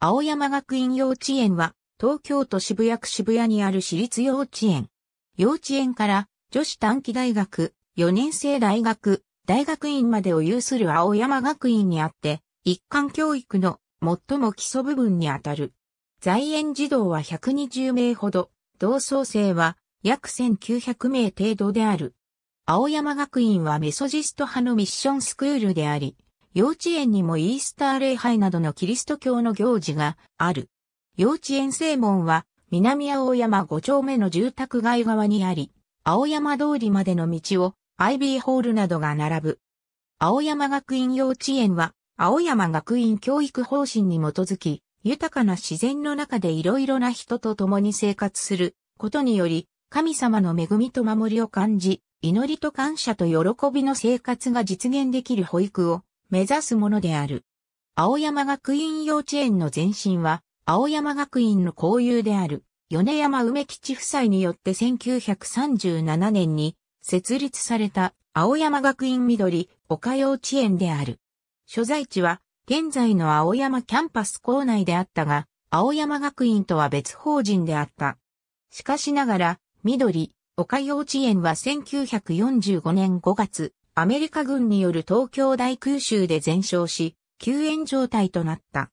青山学院幼稚園は、東京都渋谷区渋谷にある私立幼稚園。幼稚園から女子短期大学、4年生大学、大学院までを有する青山学院にあって、一貫教育の最も基礎部分にあたる。在園児童は120名ほど、同窓生は約1900名程度である。青山学院はメソジスト派のミッションスクールであり、幼稚園にもイースター礼拝などのキリスト教の行事がある。幼稚園正門は南青山5丁目の住宅街側にあり、青山通りまでの道をアイビーホールなどが並ぶ。青山学院幼稚園は青山学院教育方針に基づき、豊かな自然の中でいろいろな人と共に生活することにより、神様の恵みと守りを感じ、祈りと感謝と喜びの生活が実現できる保育を目指すものである。青山学院幼稚園の前身は、青山学院の交友である、米山梅吉夫妻によって1937年に設立された青山学院緑岡幼稚園である。所在地は現在の青山キャンパス校内であったが、青山学院とは別法人であった。しかしながら、緑岡幼稚園は1945年5月、アメリカ軍による東京大空襲で全焼し、救援状態となった。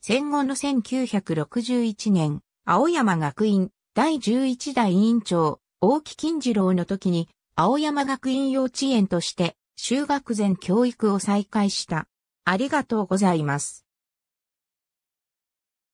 戦後の1961年、青山学院第11代委員長、大木金次郎の時に、青山学院幼稚園として、修学前教育を再開した。ありがとうございます。